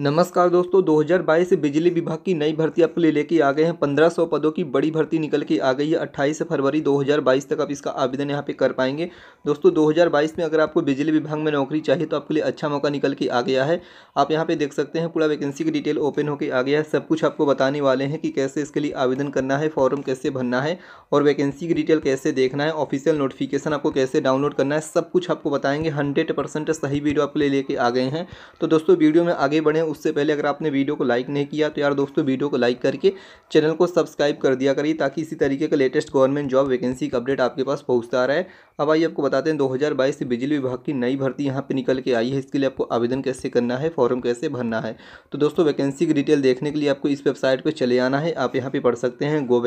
नमस्कार दोस्तों 2022 बिजली विभाग की नई भर्ती आपके लिए लेके आ गए हैं 1500 पदों की बड़ी भर्ती निकल के आ गई है 28 फरवरी 2022 तक आप इसका आवेदन यहाँ पे कर पाएंगे दोस्तों 2022 में अगर आपको बिजली विभाग में नौकरी चाहिए तो आपके लिए अच्छा मौका निकल के आ गया है आप यहाँ पर देख सकते हैं पूरा वैकेंसी की डिटेल ओपन होकर आ गया है सब कुछ आपको बताने वाले हैं कि कैसे इसके लिए आवेदन करना है फॉर्म कैसे भरना है और वैकेंसी की डिटेल कैसे देखना है ऑफिशियल नोटिफिकेशन आपको कैसे डाउनलोड करना है सब कुछ आपको बताएंगे हंड्रेड सही वीडियो आपके लिए लेके आ गए हैं तो दोस्तों वीडियो में आगे बढ़ें उससे पहले अगर आपने वीडियो को लाइक नहीं किया तो यार दोस्तों वीडियो को लाइक करके चैनल को सब्सक्राइब कर दिया करिए ताकि इसी तरीके का लेटेस्ट गवर्नमेंट जॉब वैकेंसी का अपडेट आपके पास पहुँचता रहा है अब आइए आपको बताते हैं दो से बिजली विभाग की नई भर्ती यहाँ पर निकल के आई है इसके लिए आपको आवेदन कैसे करना है फॉर्म कैसे भरना है तो दोस्तों वैकेंसी की डिटेल देखने के लिए आपको इस वेबसाइट पर चले आना है आप यहाँ पर पढ़ सकते हैं गो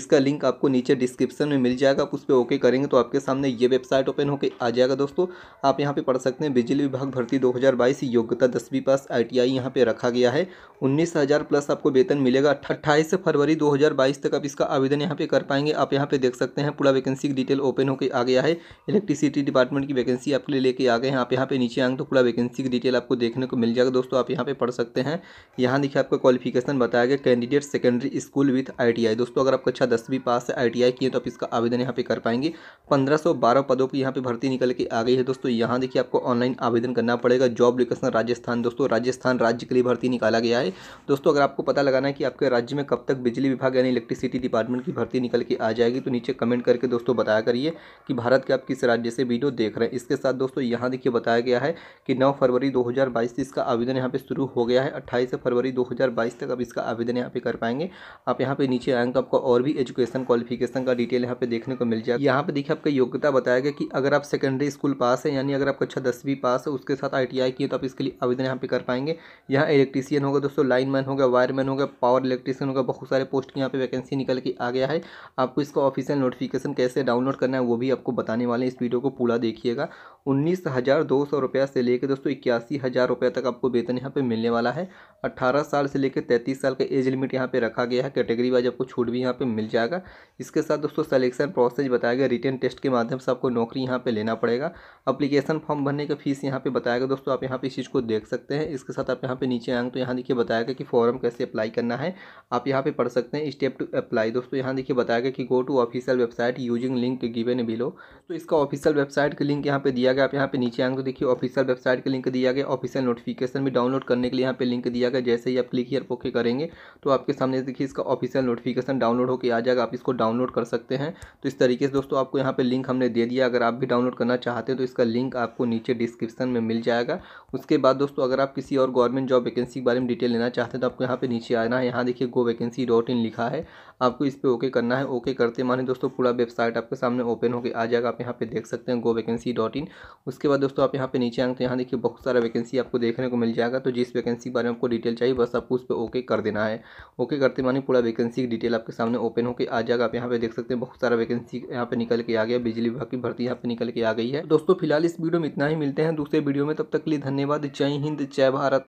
इसका लिंक आपको नीचे डिस्क्रिप्शन में मिल जाएगा आप उस पर ओके करेंगे तो आपके सामने ये वेबसाइट ओपन होकर आ जाएगा दोस्तों आप यहाँ पे पढ़ सकते हैं बिजली विभाग भर्ती 2022 योग्यता दसवीं पास आईटीआई यहाँ पे रखा गया है उन्नीस हज़ार प्लस आपको वेतन मिलेगा अट्ठाईस फरवरी 2022 तक आप इसका आवेदन यहाँ पे कर पाएंगे आप यहाँ पे देख सकते हैं पूरा वैकेंसी की डिटेल ओपन होकर आ गया है इलेक्ट्रिसिटी डिपार्टमेंट की वैकेंसी आपके लिए लेके आ गए हैं आप यहाँ पे नीचे आएंगे तो पूरा वैकेंसी की डिटेल आपको देखने को मिल जाएगा दोस्तों आप यहाँ पे पढ़ सकते हैं यहाँ देखिए आपका क्वालिफिकेशन बताया गया candidate secondary school with I दोस्तों अगर आप कक्षा अच्छा दसवीं पास से आई किए तो आप इसका आवेदन यहाँ पे कर पाएंगे पंद्रह पदों की यहाँ पे भर्ती निकल के आ गई है दोस्तों यहाँ देखिए आपको ऑनलाइन आवेदन करना पड़ेगा जॉब लोकेशन राजस्थान दोस्तों दोस्तों राजस्थान राज्य के लिए भर्ती निकाला गया है दोस्तों अगर आपको पता लगाना है कि आपके राज्य में कब तक बिजली विभाग यानी इलेक्ट्रिसिटी डिपार्टमेंट की भर्ती निकल के आ जाएगी तो नीचे कमेंट करके दोस्तों बताया करिए कि भारत के आप किस राज्य से वीडियो देख रहे हैं इसके साथ दोस्तों यहाँ देखिए बताया गया है कि नौ फरवरी दो से इसका आवेदन यहाँ पर शुरू हो गया है अट्ठाईस फरवरी दो तक आप इसका आवेदन यहाँ पे कर पाएंगे आप यहाँ पर नीचे आएंगे तो आपको और भी एजुकेशन क्वालिफिकेशन का डिटेल यहाँ पे देखने को मिल जाएगा यहाँ पर देखिए आपका योग्यता बताया गया कि अगर आप सेकेंडरी स्कूल पास है यानी अगर आप कक्षा दसवीं पास है उसके साथ आई किए तो आप इसके लिए आवेदन यहाँ पे कर पाएंगे यहाँ इलेक्ट्रीशियन होगा दोस्तों लाइन मैन होगा वायर मैन होगा पावर इलेक्ट्रीशियन होगा बहुत सारे पोस्ट की यहाँ पे वैकेंसी निकल के आ गया है आपको इसका ऑफिशियल नोटिफिकेशन कैसे डाउनलोड करना है वो भी आपको बताने वाले इस वीडियो को पूरा देखिएगा उन्नीस हज़ार दो सौ रुपया से लेकर दोस्तों इक्यासी हज़ार रुपये तक आपको वेतन यहाँ पे मिलने वाला है अट्ठारह साल से लेकर तैंतीस साल का एज लिमिट यहाँ पे रखा गया है कैटेगरी वाइज आपको छूट भी यहाँ पे मिल जाएगा इसके साथ दोस्तों सेलेक्शन प्रोसेस बताया गया रिटर्न टेस्ट के माध्यम से आपको नौकरी यहाँ पर लेना पड़ेगा अप्लीकेशन फॉर्म भरने का फीस यहाँ पर बताया गया दोस्तों आप यहाँ पर इस चीज़ को देख सकते हैं इसके साथ आप यहाँ पर नीचे आएंगे तो यहाँ देखिए बताया गया कि फॉर्म कैसे अप्लाई करना है आप यहाँ पर पढ़ सकते हैं स्टेप टू अप्लाई दोस्तों यहाँ देखिए बताया गया कि go to official website using link given below तो इसका ऑफिशियल वेबसाइट का लिंक यहाँ पर दिया गया आप यहाँ पे नीचे आएंगे तो देखिए ऑफिशियल वेबसाइट का लिंक दिया गया ऑफिशियल नोटिफिकेशन भी डाउनलोड करने के लिए यहाँ पे लिंक दिया गया जैसे ही आप क्लिक हीयर पोके करेंगे तो आपके सामने देखिए इसका ऑफिशियल नोटिफिकेशन डाउनलोड होकर आ जाएगा आप इसको डाउनलोड कर सकते हैं तो इस तरीके से दोस्तों आपको यहाँ पर लिंक हमने दे दिया अगर आप भी डाउनलोड करना चाहते हैं तो इसका लिंक आपको नीचे डिस्क्रिप्शन में मिल जाएगा उसके बाद दोस्तों अगर आप किसी और गवर्नमेंट जॉब वैकेंसी के बारे में डिटेल लेना चाहते हैं तो आपको यहाँ पर नीचे आना है यहाँ देखिए गो वैकेंसी डॉट इन लिखा है आपको इस पर ओके करना है ओके करते माने दोस्तों पूरा वेबसाइट आपके सामने ओपन होकर आ जाएगा आप यहाँ पे देख सकते हैं गो वैकेंसी डॉट इन उसके बाद दोस्तों आप यहाँ पे नीचे आएंगे तो यहाँ देखिए बहुत सारा वैकेंसी आपको देखने को मिल जाएगा तो जिस वैकेंसी के बारे में आपको डिटेल चाहिए बस आपको उस पर ओके कर देना है ओके करते माने पूरा वैकेंसी की डिटेल आपके सामने ओपन होकर आ जाएगा आप यहाँ पे देख सकते हैं बहुत सारा वैकेंसी यहाँ पे निकल के आ गया बिजली विभाग की भर्ती यहाँ पे निकल के आ गई है दोस्तों फिलहाल इस वीडियो में इतना ही मिलते हैं दूसरे वीडियो में तब तक के लिए धन्यवाद जय हिंद जय भारत